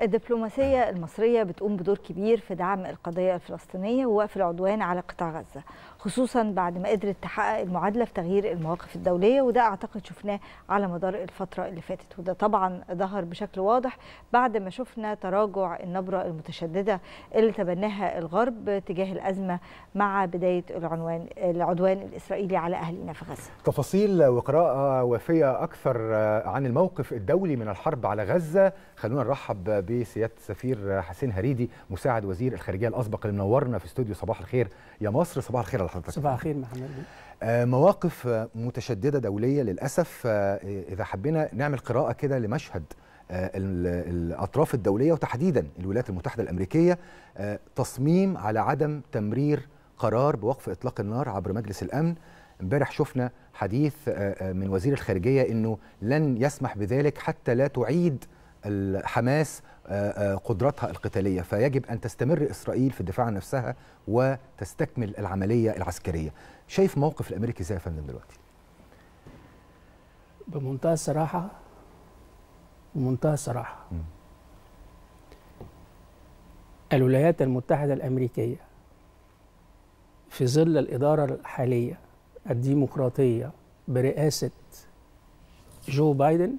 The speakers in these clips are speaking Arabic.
الدبلوماسية المصرية بتقوم بدور كبير في دعم القضية الفلسطينية ووقف العدوان على قطاع غزة خصوصا بعد ما قدرت تحقق المعادلة في تغيير المواقف الدولية وده أعتقد شفناه على مدار الفترة اللي فاتت وده طبعا ظهر بشكل واضح بعد ما شفنا تراجع النبرة المتشددة اللي تبناها الغرب تجاه الأزمة مع بداية العنوان العدوان الإسرائيلي على أهلنا في غزة تفاصيل وقراءة وافية أكثر عن الموقف الدولي من الحرب على غزة خلونا نرحب بسياده السفير حسين هريدي مساعد وزير الخارجيه الاسبق اللي منورنا في استوديو صباح الخير يا مصر صباح الخير لحضرتك صباح الخير محمد آه، مواقف متشدده دوليه للاسف آه، اذا حبينا نعمل قراءه كده لمشهد آه، الاطراف الدوليه وتحديدا الولايات المتحده الامريكيه تصميم على عدم تمرير قرار بوقف اطلاق النار عبر مجلس الامن امبارح شفنا حديث من وزير الخارجيه انه لن يسمح بذلك حتى لا تعيد حماس آه، آه، قدراتها القتالية فيجب أن تستمر إسرائيل في الدفاع عن نفسها وتستكمل العملية العسكرية شايف موقف الأمريكي إزاي يا فندم دلوقتي بمنتهى الصراحة بمنتهى الصراحة م. الولايات المتحدة الأمريكية في ظل الإدارة الحالية الديمقراطية برئاسة جو بايدن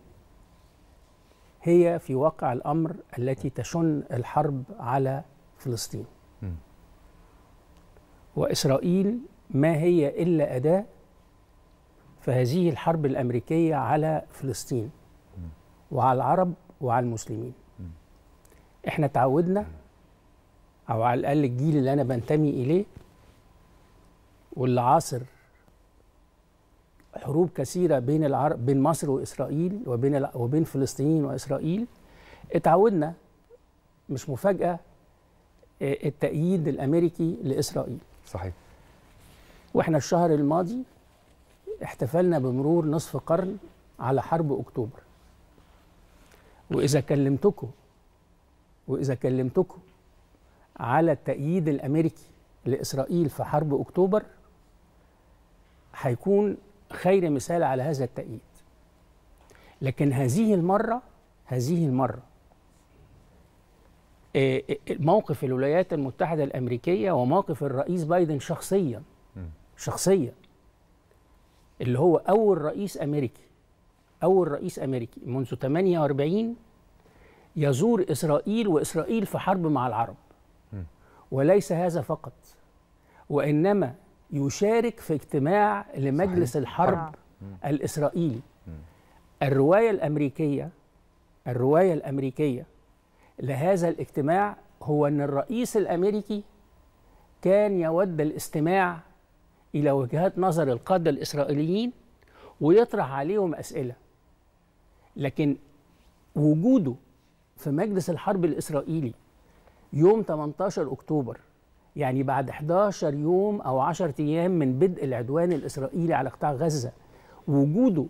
هي في واقع الأمر التي تشن الحرب على فلسطين وإسرائيل ما هي إلا أداة في هذه الحرب الأمريكية على فلسطين وعلى العرب وعلى المسلمين إحنا تعودنا أو على الأقل الجيل اللي أنا بنتمي إليه واللي عاصر حروب كثيره بين العرب بين مصر واسرائيل وبين ال... وبين فلسطين واسرائيل اتعودنا مش مفاجاه آه، التأييد الامريكي لاسرائيل صحيح واحنا الشهر الماضي احتفلنا بمرور نصف قرن على حرب اكتوبر واذا كلمتكم واذا كلمتكم على التأييد الامريكي لاسرائيل في حرب اكتوبر هيكون خير مثال على هذا التأييد لكن هذه المرة هذه المرة آه، آه، موقف الولايات المتحدة الأمريكية وموقف الرئيس بايدن شخصيا شخصيا اللي هو أول رئيس أمريكي أول رئيس أمريكي منذ 48 يزور إسرائيل وإسرائيل في حرب مع العرب وليس هذا فقط وإنما يشارك في اجتماع لمجلس صحيح. الحرب آه. الإسرائيلي الرواية الأمريكية الرواية الأمريكية لهذا الاجتماع هو أن الرئيس الأمريكي كان يود الاستماع إلى وجهات نظر القادة الإسرائيليين ويطرح عليهم أسئلة لكن وجوده في مجلس الحرب الإسرائيلي يوم 18 أكتوبر يعني بعد 11 يوم أو 10 أيام من بدء العدوان الإسرائيلي على قطاع غزة وجوده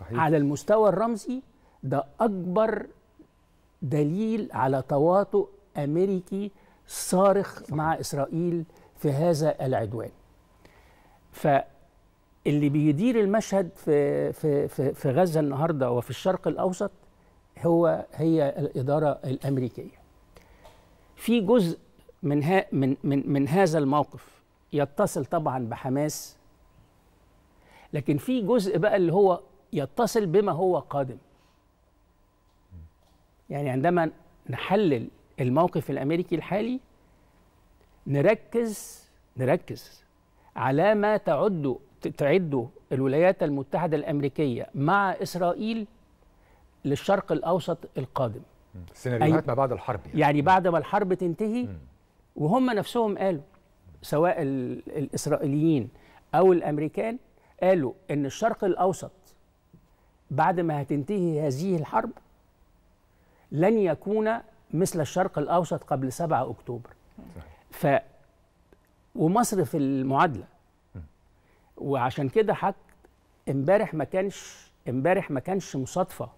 صحيح. على المستوى الرمزي ده أكبر دليل على تواطؤ أمريكي صارخ صحيح. مع إسرائيل في هذا العدوان فاللي بيدير المشهد في, في, في, في غزة النهاردة وفي الشرق الأوسط هو هي الإدارة الأمريكية في جزء من, ها من, من, من هذا الموقف يتصل طبعا بحماس لكن في جزء بقى اللي هو يتصل بما هو قادم يعني عندما نحلل الموقف الامريكي الحالي نركز نركز على ما تعد تعد الولايات المتحده الامريكيه مع اسرائيل للشرق الاوسط القادم سيناريوهات ما بعد الحرب يعني, يعني بعد ما الحرب تنتهي وهم نفسهم قالوا سواء الإسرائيليين أو الأمريكان قالوا إن الشرق الأوسط بعد ما هتنتهي هذه الحرب لن يكون مثل الشرق الأوسط قبل 7 أكتوبر ف ومصر في المعادلة وعشان كده حق امبارح ما كانش امبارح ما كانش مصادفة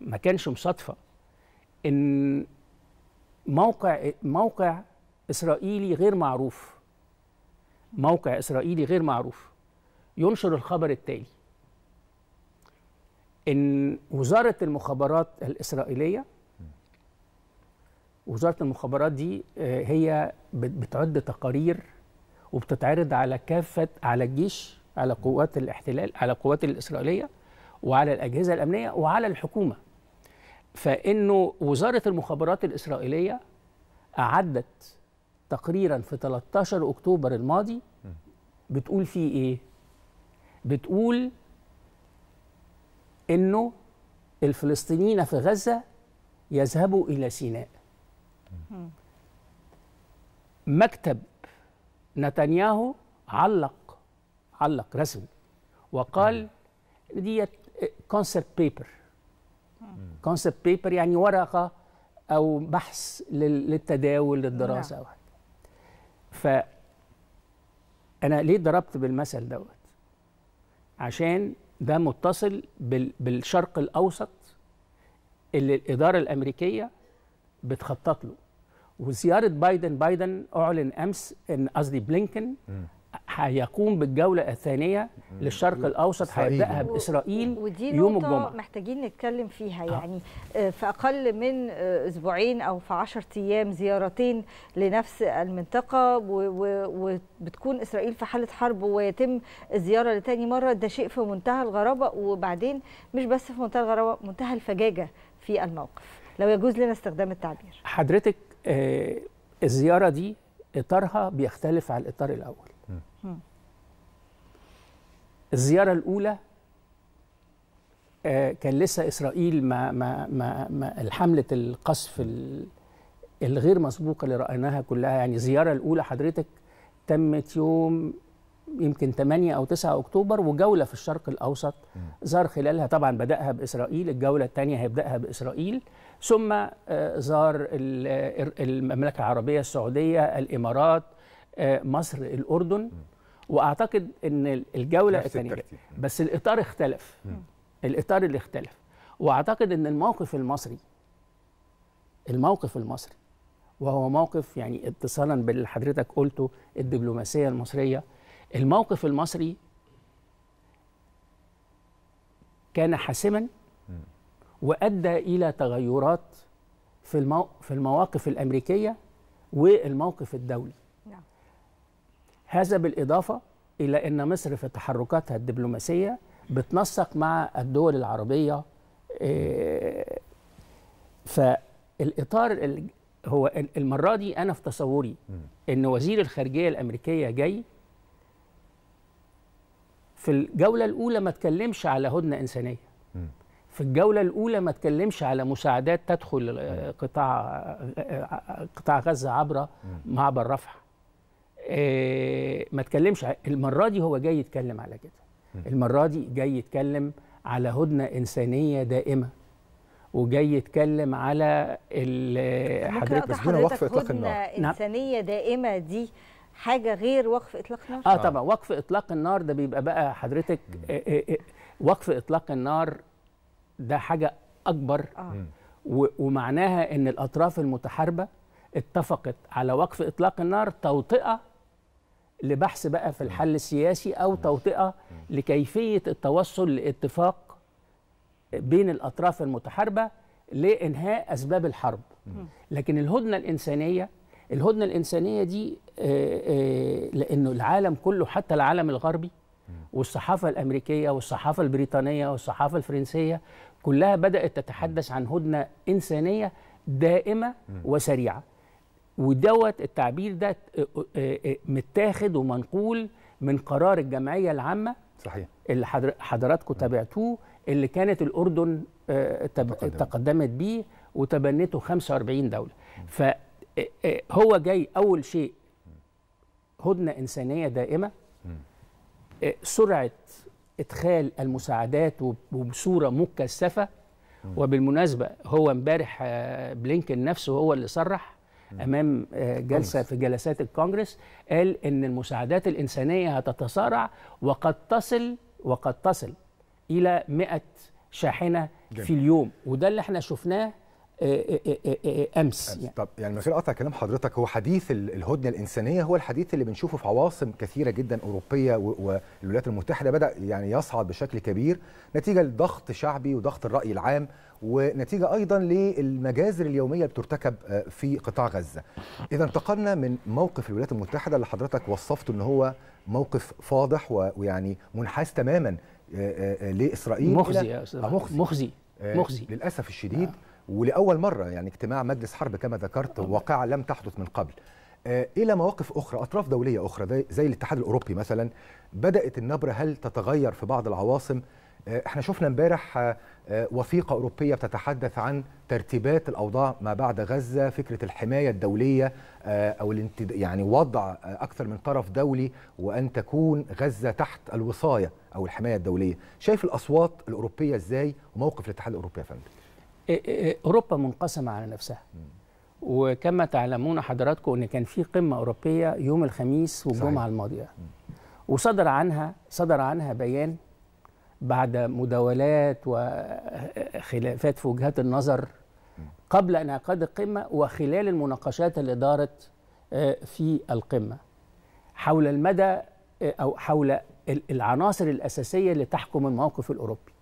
ما كانش مصادفة ان موقع موقع اسرائيلي غير معروف موقع اسرائيلي غير معروف ينشر الخبر التالي ان وزاره المخابرات الاسرائيليه وزاره المخابرات دي آه، هي بتعد تقارير وبتتعرض على كافه على الجيش على قوات الاحتلال على القوات الاسرائيليه وعلى الاجهزه الامنيه وعلى الحكومه فانه وزاره المخابرات الاسرائيليه اعدت تقريرا في 13 اكتوبر الماضي بتقول فيه ايه بتقول انه الفلسطينيين في غزه يذهبوا الى سيناء مكتب نتنياهو علق علق رسمي وقال ديت كونسبت بيبر كونسبت بيبر يعني ورقه او بحث للتداول للدراسه نعم. او حاجه ف انا ليه ضربت بالمثل دوت عشان ده متصل بالشرق الاوسط اللي الاداره الامريكيه بتخطط له وزياره بايدن بايدن اعلن امس ان قصدي بلينكن هيقوم بالجوله الثانيه للشرق الاوسط هيبداها باسرائيل ودي يوم الجمعه محتاجين نتكلم فيها آه. يعني آه، في اقل من آه، اسبوعين او في 10 ايام زيارتين لنفس المنطقه وبتكون اسرائيل في حاله حرب ويتم الزياره لتاني مره ده شيء في منتهى الغرابه وبعدين مش بس في منتهى الغرابه منتهى الفجاجه في الموقف لو يجوز لنا استخدام التعبير حضرتك الزياره دي اطارها بيختلف عن الاطار الاول الزيارة الأولى آه، كان لسه إسرائيل ما, ما, ما, ما حملة القصف الغير مسبوقة اللي رأيناها كلها يعني الزيارة الأولى حضرتك تمت يوم يمكن 8 أو 9 أكتوبر وجولة في الشرق الأوسط زار خلالها طبعا بدأها بإسرائيل الجولة الثانية هيبدأها بإسرائيل ثم آه، زار آه، المملكة العربية السعودية الإمارات آه، مصر الاردن واعتقد ان الجوله الثانيه بس الاطار اختلف الاطار اللي اختلف واعتقد ان الموقف المصري الموقف المصري وهو موقف يعني اتصالا باللي حضرتك قلته الدبلوماسيه المصريه الموقف المصري كان حاسما وادى الى تغيرات في المواقف الامريكيه والموقف الدولي هذا بالإضافة إلى أن مصر في تحركاتها الدبلوماسية بتنسق مع الدول العربية آه، فالإطار هو المرة دي أنا في تصوري أن وزير الخارجية الأمريكية جاي في الجولة الأولى ما تكلمش على هدنة إنسانية في الجولة الأولى ما تكلمش على مساعدات تدخل آه، قطاع آه، قطاع غزة عبر معبر رفح آه، ما اتكلمش المره دي هو جاي يتكلم على كده المره دي جاي يتكلم على هدنه انسانيه دائمه وجاي يتكلم على حضرتك بس دون وقف اطلاق النار نعم. انسانيه دائمه دي حاجه غير وقف اطلاق النار اه, آه. طبعا وقف اطلاق النار ده بيبقى بقى حضرتك آه، وقف اطلاق النار ده حاجه اكبر آه. ومعناها ان الاطراف المتحاربه اتفقت على وقف اطلاق النار توطئه لبحث بقى في الحل السياسي او توطئه لكيفيه التوصل لاتفاق بين الاطراف المتحاربه لانهاء اسباب الحرب لكن الهدنه الانسانيه الهدنه الانسانيه دي آه، آه، لانه العالم كله حتى العالم الغربي والصحافه الامريكيه والصحافه البريطانيه والصحافه الفرنسيه كلها بدات تتحدث عن هدنه انسانيه دائمه وسريعه ودوت التعبير ده آه، آه، آه، متاخد ومنقول من قرار الجمعيه العامه صحيح اللي حضراتكم تابعتوه اللي كانت الاردن تقدمت بيه وتبنته 45 دوله فهو جاي اول شيء هدنه انسانيه دائمه سرعه ادخال المساعدات وبصوره مكثفه وبالمناسبه هو امبارح بلينكن نفسه هو اللي صرح امام آه، جلسه في جلسات الكونجرس قال ان المساعدات الانسانيه هتتسارع وقد تصل وقد تصل الى 100 شاحنه جميل. في اليوم وده اللي احنا شفناه آه، آه، آه، امس يعني. طب يعني من غير قطع كلام حضرتك هو حديث الهدنه الانسانيه هو الحديث اللي بنشوفه في عواصم كثيره جدا اوروبيه والولايات المتحده بدا يعني يصعد بشكل كبير نتيجه لضغط شعبي وضغط الراي العام ونتيجه ايضا للمجازر اليوميه اللي بترتكب في قطاع غزه. اذا انتقلنا من موقف الولايات المتحده اللي حضرتك وصفته ان هو موقف فاضح ويعني منحاز تماما لاسرائيل مخزي مخزي مخزي للاسف الشديد آه. ولاول مره يعني اجتماع مجلس حرب كما ذكرت واقعه لم تحدث من قبل آه، الى مواقف اخرى اطراف دوليه اخرى زي الاتحاد الاوروبي مثلا بدات النبره هل تتغير في بعض العواصم آه، احنا شفنا امبارح آه، وثيقه اوروبيه بتتحدث عن ترتيبات الاوضاع ما بعد غزه فكره الحمايه الدوليه او الانتد... يعني وضع اكثر من طرف دولي وان تكون غزه تحت الوصايه او الحمايه الدوليه شايف الاصوات الاوروبيه ازاي وموقف الاتحاد الاوروبي يا فندم اوروبا منقسمه على نفسها وكما تعلمون حضراتكم ان كان في قمه اوروبيه يوم الخميس والجمعه الماضيه وصدر عنها صدر عنها بيان بعد مداولات وخلافات في وجهات النظر قبل انعقاد القمه وخلال المناقشات اللي دارت آه، في القمه حول المدى آه، او حول العناصر الاساسيه اللي تحكم الموقف الاوروبي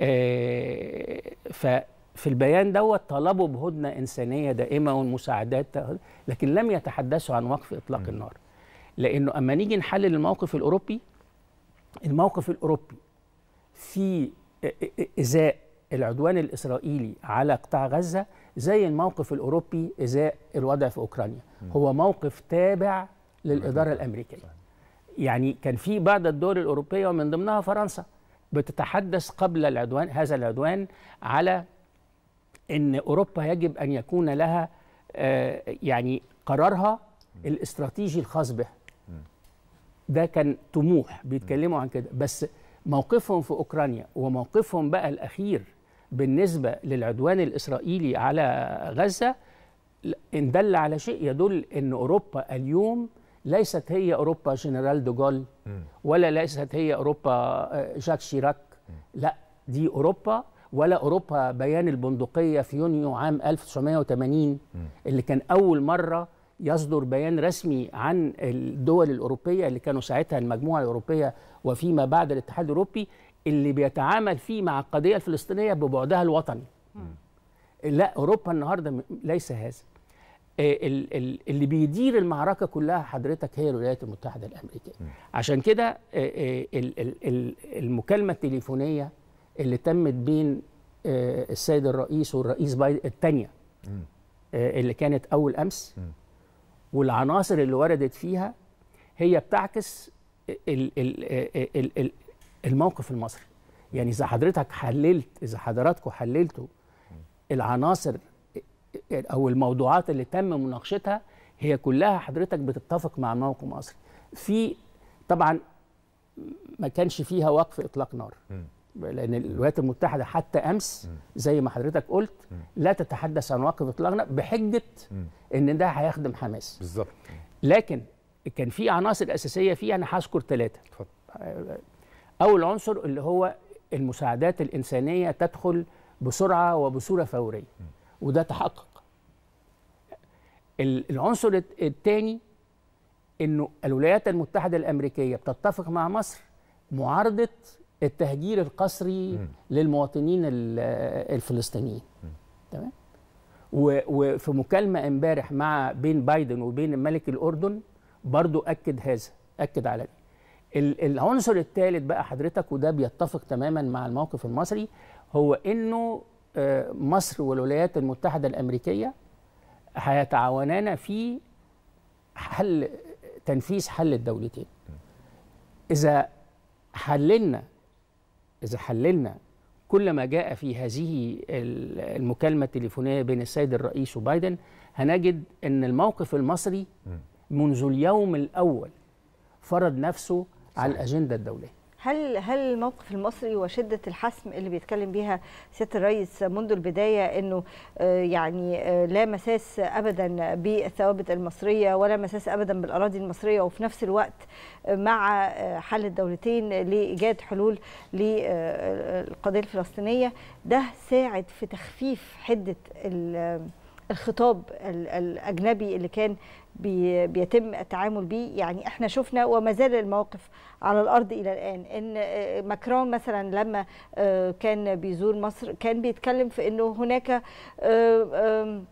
آه، ففي البيان دوت طلبوا بهدنه انسانيه دائمه والمساعدات لكن لم يتحدثوا عن وقف اطلاق م. النار لانه اما نيجي نحلل الموقف الاوروبي الموقف الاوروبي في ازاء العدوان الاسرائيلي على قطاع غزه زي الموقف الاوروبي ازاء الوضع في اوكرانيا هو موقف تابع للاداره الامريكيه يعني كان في بعض الدول الاوروبيه ومن ضمنها فرنسا بتتحدث قبل العدوان هذا العدوان على ان اوروبا يجب ان يكون لها آه، يعني قرارها الاستراتيجي الخاص بها ده كان طموح بيتكلموا عن كده بس موقفهم في اوكرانيا وموقفهم بقى الاخير بالنسبه للعدوان الاسرائيلي على غزه ان دل على شيء يدل ان اوروبا اليوم ليست هي اوروبا جنرال دوغول ولا ليست هي اوروبا آه، جاك شيراك لا دي اوروبا ولا اوروبا بيان البندقيه في يونيو عام 1980 اللي كان اول مره يصدر بيان رسمي عن الدول الاوروبيه اللي كانوا ساعتها المجموعه الاوروبيه وفيما بعد الاتحاد الاوروبي اللي بيتعامل فيه مع القضيه الفلسطينيه ببعدها الوطني لا اوروبا النهارده ليس هذا آه، اللي بيدير المعركه كلها حضرتك هي الولايات المتحده الامريكيه عشان كده آه، آه، المكالمه التليفونيه اللي تمت بين السيد الرئيس والرئيس بايدن الثانيه اللي كانت اول امس والعناصر اللي وردت فيها هي بتعكس الموقف المصري يعني اذا حضرتك حللت اذا حضراتكم حللتوا العناصر او الموضوعات اللي تم مناقشتها هي كلها حضرتك بتتفق مع موقف مصري في طبعا ما كانش فيها وقف اطلاق نار لان الولايات المتحده حتى امس زي ما حضرتك قلت لا تتحدث عن وقف اطلاق نار بحجه ان ده هيخدم حماس بالظبط لكن كان في عناصر اساسيه فيه انا هذكر ثلاثه اول عنصر اللي هو المساعدات الانسانيه تدخل بسرعه وبصوره فوريه وده تحقق العنصر الثاني انه الولايات المتحده الامريكيه بتتفق مع مصر معارضه التهجير القسري للمواطنين الفلسطينيين تمام وفي مكالمه امبارح مع بين بايدن وبين ملك الاردن برضو اكد هذا اكد على ده العنصر الثالث بقى حضرتك وده بيتفق تماما مع الموقف المصري هو انه مصر والولايات المتحدة الأمريكية هيتعاونان في حل تنفيذ حل الدولتين إذا حللنا إذا حللنا كل ما جاء في هذه المكالمة التليفونية بين السيد الرئيس وبايدن هنجد أن الموقف المصري منذ اليوم الأول فرض نفسه صحيح. على الأجندة الدولية هل هل الموقف المصري وشده الحسم اللي بيتكلم بيها سياده الرئيس منذ البدايه انه آه، يعني آه، لا مساس ابدا بالثوابت المصريه ولا مساس ابدا بالاراضي المصريه وفي نفس الوقت آه، مع حل الدولتين لايجاد حلول للقضيه الفلسطينيه ده ساعد في تخفيف حده الخطاب الاجنبي اللي كان بيتم التعامل به يعني احنا شفنا وما زال الموقف على الارض الى الان ان آه، ماكرون مثلا لما آه، كان بيزور مصر كان بيتكلم في انه هناك آه،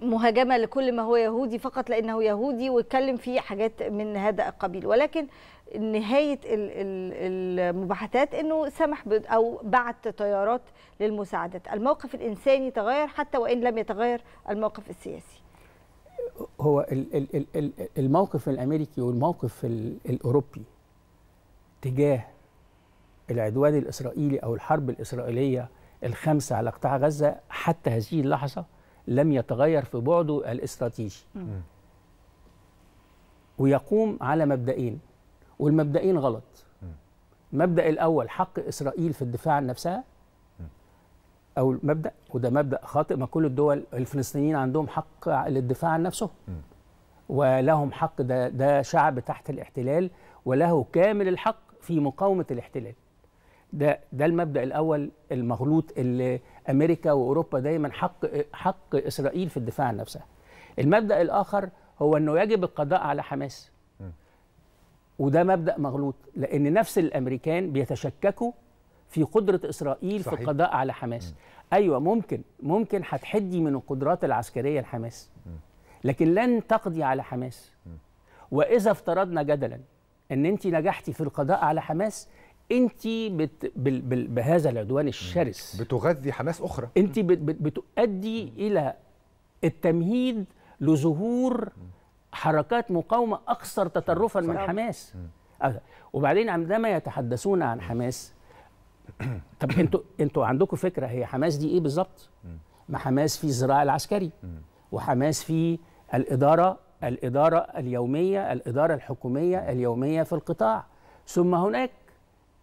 مهاجمه لكل ما هو يهودي فقط لانه يهودي ويتكلم في حاجات من هذا القبيل ولكن نهايه المباحثات انه سمح او بعت طيارات للمساعدات الموقف الانساني تغير حتى وان لم يتغير الموقف السياسي هو الموقف الامريكي والموقف الاوروبي تجاه العدوان الاسرائيلي او الحرب الاسرائيليه الخامسه على قطاع غزه حتى هذه اللحظه لم يتغير في بعده الاستراتيجي ويقوم على مبدئين والمبدئين غلط المبدا الاول حق اسرائيل في الدفاع عن نفسها او مبدا وده مبدا خاطئ ما كل الدول الفلسطينيين عندهم حق للدفاع عن نفسهم ولهم حق ده ده شعب تحت الاحتلال وله كامل الحق في مقاومه الاحتلال ده ده المبدا الاول المغلوط اللي امريكا واوروبا دايما حق حق اسرائيل في الدفاع عن نفسها المبدا الاخر هو انه يجب القضاء على حماس وده مبدا مغلوط لان نفس الامريكان بيتشككوا في قدره اسرائيل صحيح. في القضاء على حماس م. ايوه ممكن ممكن هتحدي من القدرات العسكريه لحماس لكن لن تقضي على حماس واذا افترضنا جدلا ان انت نجحتي في القضاء على حماس انت بت... بال... بال... بهذا العدوان الشرس بتغذي حماس اخرى انت بت... بتؤدي الى التمهيد لظهور م. حركات مقاومة أكثر تطرفا من حماس أه، وبعدين عندما يتحدثون عن حماس طب انتوا انتوا عندكم فكرة هي حماس دي إيه بالظبط؟ ما حماس في الزراع العسكري وحماس في الإدارة الإدارة اليومية الإدارة الحكومية اليومية في القطاع ثم هناك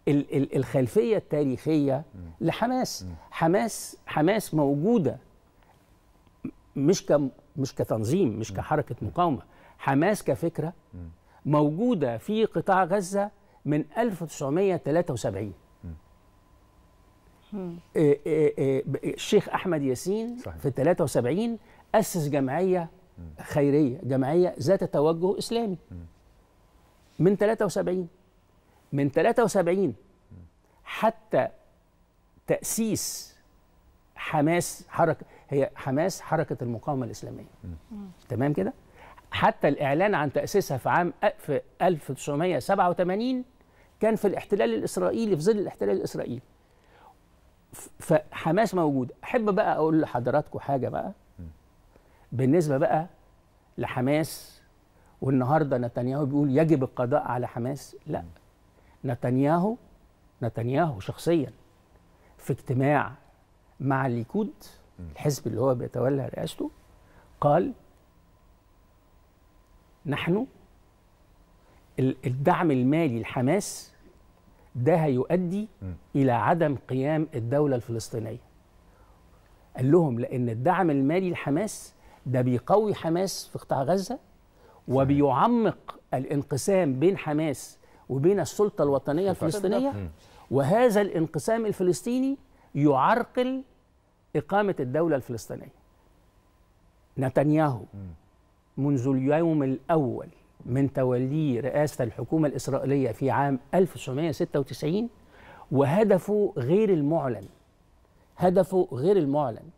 ال ال الخلفية التاريخية لحماس حماس حماس موجودة مش مش كتنظيم مش كحركة مقاومة حماس كفكرة موجودة في قطاع غزة من 1973 آه، آه، آه، الشيخ أحمد ياسين في 73 أسس جمعية خيرية جمعية ذات توجه إسلامي من 73 من 73 حتى تأسيس حماس حركة هي حماس حركة المقاومة الإسلامية تمام كده؟ حتى الإعلان عن تأسيسها في عام 1987 كان في الاحتلال الإسرائيلي في ظل الاحتلال الإسرائيلي فحماس موجود أحب بقى أقول لحضراتكم حاجة بقى بالنسبة بقى لحماس والنهاردة نتنياهو بيقول يجب القضاء على حماس لا نتنياهو نتنياهو شخصيا في اجتماع مع الليكود الحزب اللي هو بيتولى رئاسته قال نحن الدعم المالي لحماس ده هيؤدي م. الى عدم قيام الدوله الفلسطينيه قال لهم لان الدعم المالي لحماس ده بيقوي حماس في قطاع غزه وبيعمق الانقسام بين حماس وبين السلطه الوطنيه الفلسطينيه وهذا الانقسام الفلسطيني يعرقل اقامه الدوله الفلسطينيه نتنياهو م. منذ اليوم الأول من توليه رئاسة الحكومة الإسرائيلية في عام 1996 وهدفه غير المعلن هدفه غير المعلن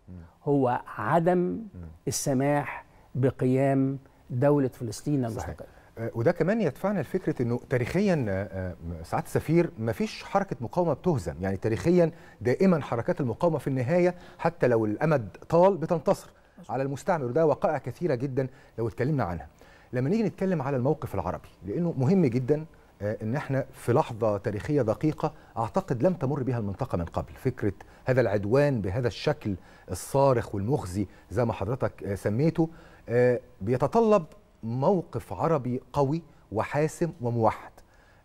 هو عدم السماح بقيام دولة فلسطين المستقلة آه، وده كمان يدفعنا لفكره انه تاريخيا آه، آه، سعاده السفير ما فيش حركه مقاومه بتهزم يعني تاريخيا دائما حركات المقاومه في النهايه حتى لو الامد طال بتنتصر على المستعمر وده وقائع كثيره جدا لو اتكلمنا عنها لما نيجي نتكلم على الموقف العربي لانه مهم جدا آه، ان احنا في لحظه تاريخيه دقيقه اعتقد لم تمر بها المنطقه من قبل فكره هذا العدوان بهذا الشكل الصارخ والمخزي زي ما حضرتك آه، سميته آه، بيتطلب موقف عربي قوي وحاسم وموحد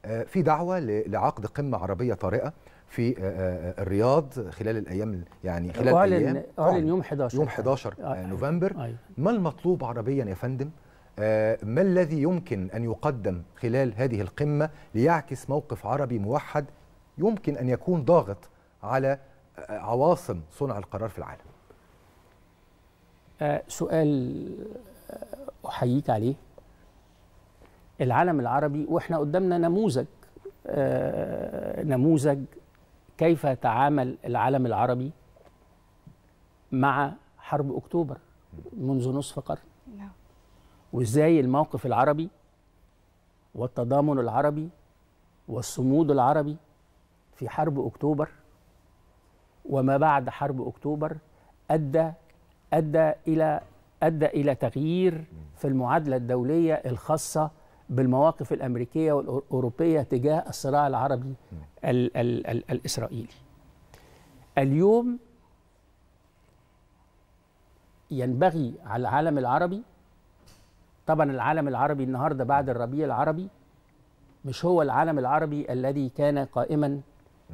في دعوه لعقد قمه عربيه طارئه في آه، آه، آه، الرياض خلال الايام يعني خلال أعلن الايام اعلن طيب. يوم 11 يوم 11 يعني. نوفمبر أيوة. ما المطلوب عربيا يا فندم ما الذي يمكن ان يقدم خلال هذه القمه ليعكس موقف عربي موحد يمكن ان يكون ضاغط على عواصم صنع القرار في العالم سؤال احييك عليه العالم العربي واحنا قدامنا نموذج نموذج كيف تعامل العالم العربي مع حرب أكتوبر منذ نصف قرن نعم. وإزاي الموقف العربي والتضامن العربي والصمود العربي في حرب أكتوبر وما بعد حرب أكتوبر أدى أدى إلى أدى إلى تغيير في المعادلة الدولية الخاصة بالمواقف الامريكيه والاوروبيه تجاه الصراع العربي الـ الـ الـ الاسرائيلي. اليوم ينبغي على العالم العربي طبعا العالم العربي النهارده بعد الربيع العربي مش هو العالم العربي الذي كان قائما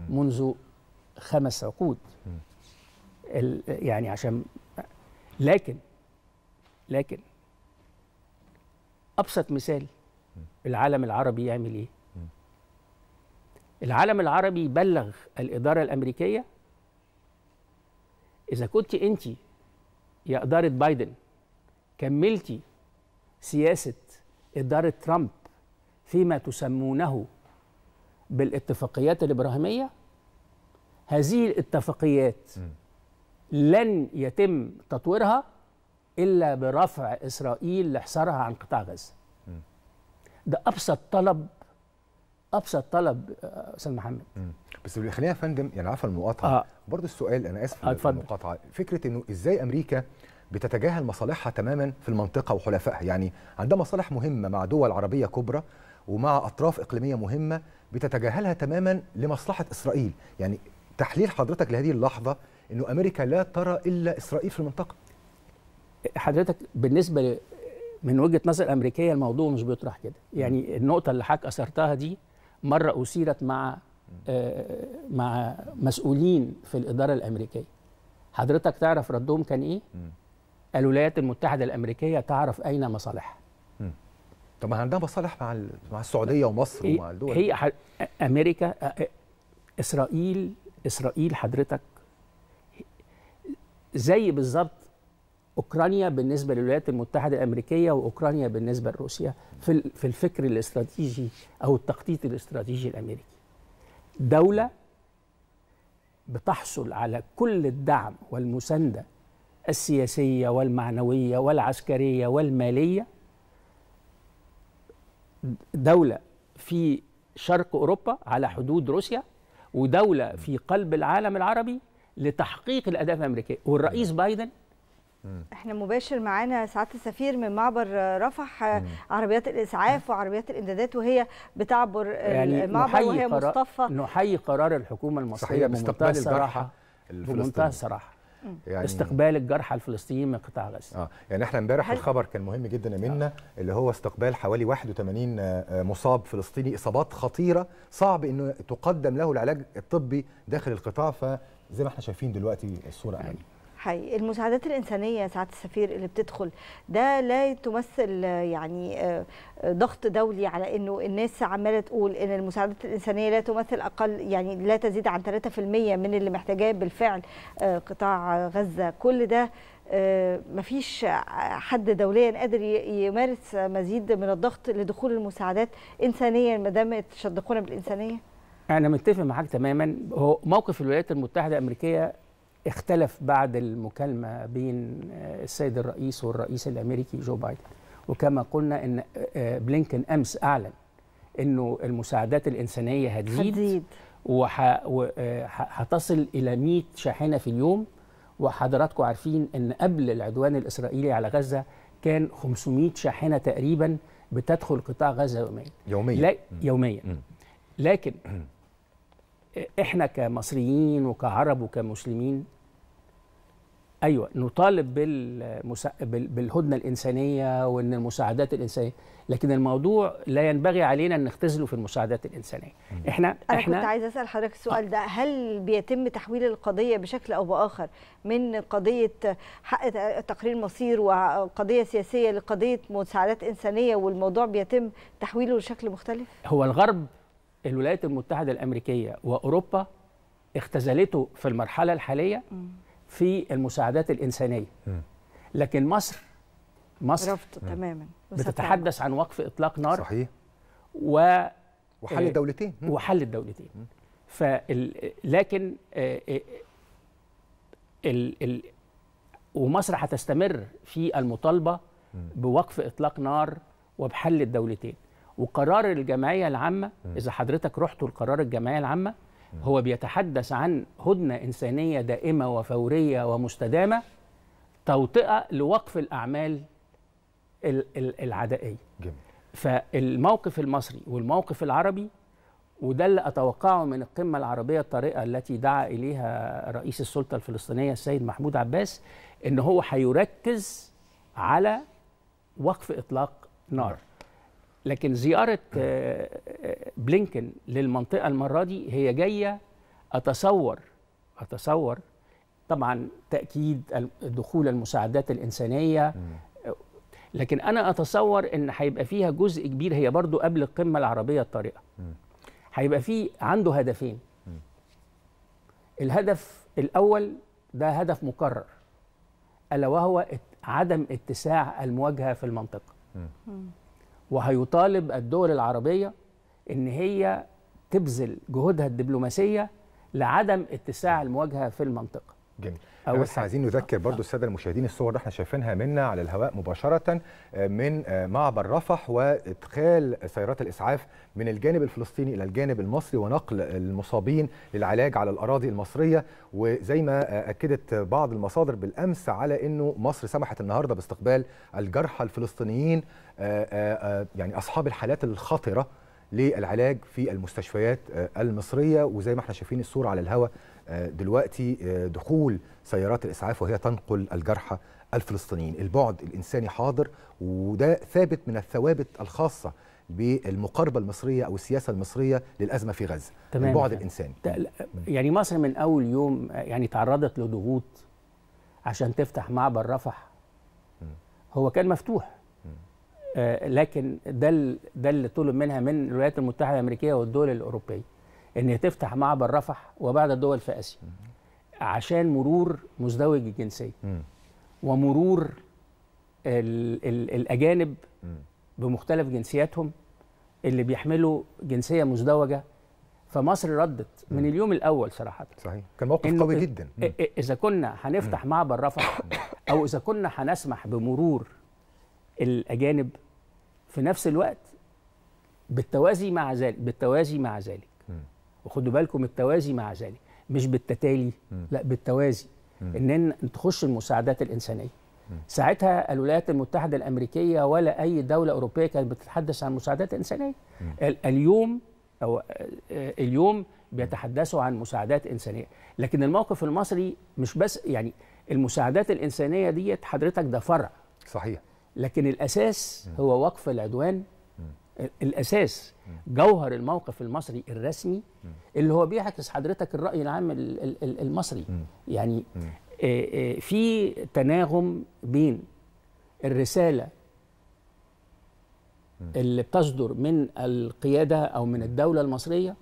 منذ خمس عقود يعني عشان لكن لكن ابسط مثال العالم العربي يعمل ايه العالم العربي بلغ الإدارة الأمريكية إذا كنت أنت يا إدارة بايدن كملتي سياسة إدارة ترامب فيما تسمونه بالاتفاقيات الإبراهيمية هذه الاتفاقيات لن يتم تطويرها إلا برفع إسرائيل لحصارها عن قطاع غزة ده ابسط طلب ابسط طلب آه، استاذ محمد م. بس خلينا يا فندم يعني عفوا المقاطعه آه. برضه السؤال انا اسف آه المقاطعه فكره انه ازاي امريكا بتتجاهل مصالحها تماما في المنطقه وحلفائها يعني عندها مصالح مهمه مع دول عربيه كبرى ومع اطراف اقليميه مهمه بتتجاهلها تماما لمصلحه اسرائيل يعني تحليل حضرتك لهذه اللحظه انه امريكا لا ترى الا اسرائيل في المنطقه حضرتك بالنسبه من وجهه نظر امريكيه الموضوع مش بيطرح كده يعني النقطه اللي حضرتك اثرتها دي مره اثيرت مع آه، مع مسؤولين في الاداره الامريكيه حضرتك تعرف ردهم كان ايه الولايات المتحده الامريكيه تعرف اين مصالحها طب ما عندها مصالح مع مع السعوديه ومصر ومع الدول هي ح... امريكا آه، آه، اسرائيل اسرائيل حضرتك زي بالظبط اوكرانيا بالنسبه للولايات المتحده الامريكيه واوكرانيا بالنسبه لروسيا في في الفكر الاستراتيجي او التخطيط الاستراتيجي الامريكي. دوله بتحصل على كل الدعم والمسانده السياسيه والمعنويه والعسكريه والماليه دوله في شرق اوروبا على حدود روسيا ودوله في قلب العالم العربي لتحقيق الاهداف الامريكيه والرئيس بايدن مم. احنا مباشر معانا سعاده السفير من معبر رفح آه، مم. عربيات الاسعاف مم. وعربيات الامدادات وهي بتعبر يعني المعبر وهي قرار مصطفى نحيي قرار الحكومه المصريه باستقبال الجرحى بمنتهى الصراحه يعني استقبال الجرحى الفلسطينيين من قطاع غزه اه يعني احنا امبارح الخبر كان مهم جدا منا آه. اللي هو استقبال حوالي 81 آه، آه، مصاب فلسطيني اصابات خطيره صعب انه تقدم له العلاج الطبي داخل القطاع فزي ما احنا شايفين دلوقتي الصوره يعني. حقيقي المساعدات الإنسانية ساعة السفير اللي بتدخل ده لا تمثل يعني آه، ضغط دولي على أنه الناس عمالة تقول أن المساعدات الإنسانية لا تمثل أقل يعني لا تزيد عن 3% من اللي محتاجاه بالفعل آه، قطاع غزة كل ده آه، مفيش حد دوليا قادر يمارس مزيد من الضغط لدخول المساعدات إنسانيا ما دام تشدقونا بالإنسانية أنا متفق معاك تماما هو موقف الولايات المتحدة الأمريكية اختلف بعد المكالمة بين آه، السيد الرئيس والرئيس الأمريكي جو بايدن وكما قلنا أن آه، آه، بلينكن أمس أعلن أنه المساعدات الإنسانية هتزيد هتزيد وهتصل إلى 100 شاحنة في اليوم وحضراتكم عارفين أن قبل العدوان الإسرائيلي على غزة كان 500 شاحنة تقريبا بتدخل قطاع غزة يوميا يوميا لا يوميا لكن احنا كمصريين وكعرب وكمسلمين ايوه نطالب بالمسا... بالهدنه الانسانيه وان المساعدات الانسانيه لكن الموضوع لا ينبغي علينا ان نختزله في المساعدات الانسانيه احنا انا احنا كنت عايزه اسال حضرتك السؤال ده هل بيتم تحويل القضيه بشكل او باخر من قضيه حق تقرير مصير وقضيه سياسيه لقضيه مساعدات انسانيه والموضوع بيتم تحويله لشكل مختلف هو الغرب الولايات المتحده الامريكيه واوروبا اختزلته في المرحله الحاليه في المساعدات الانسانيه لكن مصر مصر تماما بتتحدث عن وقف اطلاق نار صحيح و وحل إيه، الدولتين وحل الدولتين فال... لكن آه، آه، ال... ال... ومصر هتستمر في المطالبه بوقف اطلاق نار وبحل الدولتين وقرار الجمعيه العامه اذا حضرتك رحتوا لقرار الجمعيه العامه هو بيتحدث عن هدنه انسانيه دائمه وفوريه ومستدامه توطئه لوقف الاعمال العدائيه جميل. فالموقف المصري والموقف العربي وده اللي اتوقعه من القمه العربيه الطارئه التي دعا اليها رئيس السلطه الفلسطينيه السيد محمود عباس ان هو هيركز على وقف اطلاق نار لكن زياره آه، آه، بلينكن للمنطقه المره دي هي جايه اتصور اتصور طبعا تاكيد دخول المساعدات الانسانيه لكن انا اتصور ان هيبقى فيها جزء كبير هي برضو قبل القمه العربيه الطارئه هيبقى فيه عنده هدفين الهدف الاول ده هدف مكرر الا وهو عدم اتساع المواجهه في المنطقه وهيطالب الدول العربية إن هي تبذل جهودها الدبلوماسية لعدم اتساع المواجهة في المنطقة جميل بس عايزين نذكر برضو آه. الساده المشاهدين الصور اللي احنا شايفينها منا على الهواء مباشره آه، من آه، معبر رفح وادخال سيارات الاسعاف من الجانب الفلسطيني الى الجانب المصري ونقل المصابين للعلاج على الاراضي المصريه وزي ما اكدت بعض المصادر بالامس على انه مصر سمحت النهارده باستقبال الجرحى الفلسطينيين يعني اصحاب الحالات الخطره للعلاج في المستشفيات المصريه وزي ما احنا شايفين الصوره على الهواء آه، دلوقتي آه، دخول سيارات الاسعاف وهي تنقل الجرحى الفلسطينيين البعد الانساني حاضر وده ثابت من الثوابت الخاصه بالمقاربه المصريه او السياسه المصريه للازمه في غزه تمام البعد الانساني يعني مصر من اول يوم آه، يعني تعرضت لضغوط عشان تفتح معبر رفح هو كان مفتوح لكن ده ده اللي طلب منها من الولايات المتحده الامريكيه والدول الاوروبيه ان تفتح معبر رفح وبعد الدول في اسيا عشان مرور مزدوج الجنسيه ومرور الـ الـ الاجانب بمختلف جنسياتهم اللي بيحملوا جنسيه مزدوجه فمصر ردت من اليوم الاول صراحه صحيح كان موقف قوي جدا اذا كنا هنفتح معبر رفح او اذا كنا هنسمح بمرور الاجانب في نفس الوقت بالتوازي مع ذلك بالتوازي مع ذلك وخدوا بالكم التوازي مع ذلك مش بالتتالي لا بالتوازي ان تخش المساعدات الانسانيه ساعتها الولايات المتحده الامريكيه ولا اي دوله اوروبيه كانت بتتحدث عن مساعدات انسانيه اليوم او آه، اليوم بيتحدثوا عن مساعدات انسانيه لكن الموقف المصري مش بس يعني المساعدات الانسانيه ديت حضرتك ده فرع صحيح لكن الاساس هو وقف العدوان الاساس جوهر الموقف المصري الرسمي اللي هو بيعكس حضرتك الراي العام المصري يعني آه، آه، في تناغم بين الرساله اللي بتصدر من القياده او من الدوله المصريه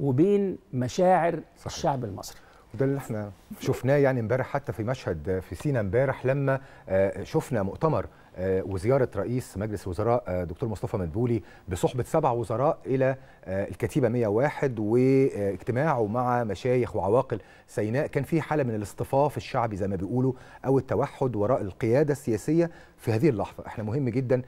وبين مشاعر صحيح. الشعب المصري وده اللي احنا شفناه يعني امبارح حتى في مشهد في سينا امبارح لما آه، شفنا مؤتمر آه، وزياره رئيس مجلس الوزراء آه، دكتور مصطفى مدبولي بصحبه سبع وزراء الى آه، الكتيبه 101 واجتماعه مع مشايخ وعواقل سيناء كان في حاله من الاصطفاف الشعبي زي ما بيقولوا او التوحد وراء القياده السياسيه في هذه اللحظه احنا مهم جدا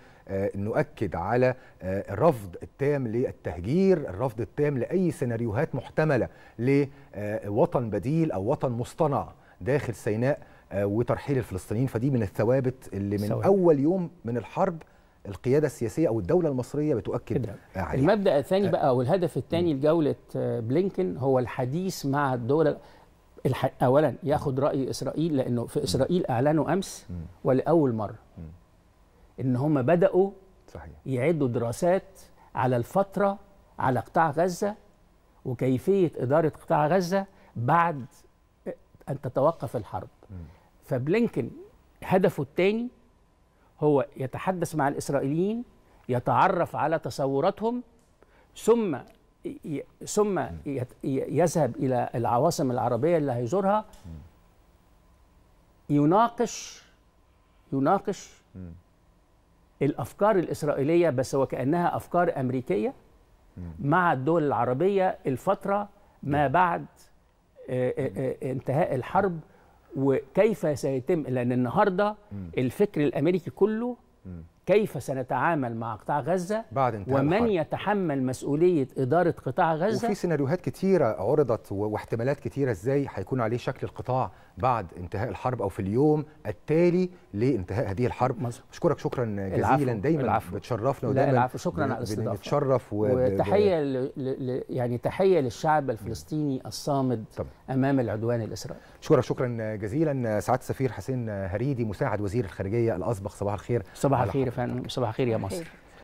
نؤكد على الرفض التام للتهجير الرفض التام لاي سيناريوهات محتمله لوطن بديل او وطن مصطنع داخل سيناء آه، وترحيل الفلسطينيين فدي من الثوابت اللي من سوي. اول يوم من الحرب القياده السياسيه او الدوله المصريه بتؤكد عليه المبدا الثاني آه. بقى او الهدف الثاني لجوله آه، بلينكن هو الحديث مع الدول الح... اولا ياخد راي اسرائيل لانه في اسرائيل اعلنوا امس ولاول مره ان هم بداوا صحيح. يعدوا دراسات على الفتره على قطاع غزه وكيفيه اداره قطاع غزه بعد ان تتوقف الحرب فبلينكن هدفه الثاني هو يتحدث مع الاسرائيليين يتعرف على تصوراتهم ثم ثم يذهب الى العواصم العربيه اللي هيزورها يناقش يناقش الافكار الاسرائيليه بس وكانها افكار امريكيه مع الدول العربيه الفتره ما بعد آه، آه، آه، انتهاء الحرب وكيف سيتم لان النهارده الفكر الامريكي كله كيف سنتعامل مع قطاع غزه بعد انتهاء ومن الحرب. يتحمل مسؤوليه اداره قطاع غزه وفي سيناريوهات كتيره عرضت واحتمالات كتيره ازاي هيكون عليه شكل القطاع بعد انتهاء الحرب او في اليوم التالي لانتهاء هذه الحرب مزبوط. بشكرك شكرا جزيلا العفو. دايما العفو. بتشرفنا ودايما العفو شكرا على الاستضافه بتشرف و... وتحيه ل... ل... يعني تحيه للشعب الفلسطيني الصامد طب. امام العدوان الاسرائيلي شكرا شكرا جزيلا سعاده السفير حسين هريدي مساعد وزير الخارجيه الاسبق صباح الخير صباح الخير يا فندم صباح الخير يا مصر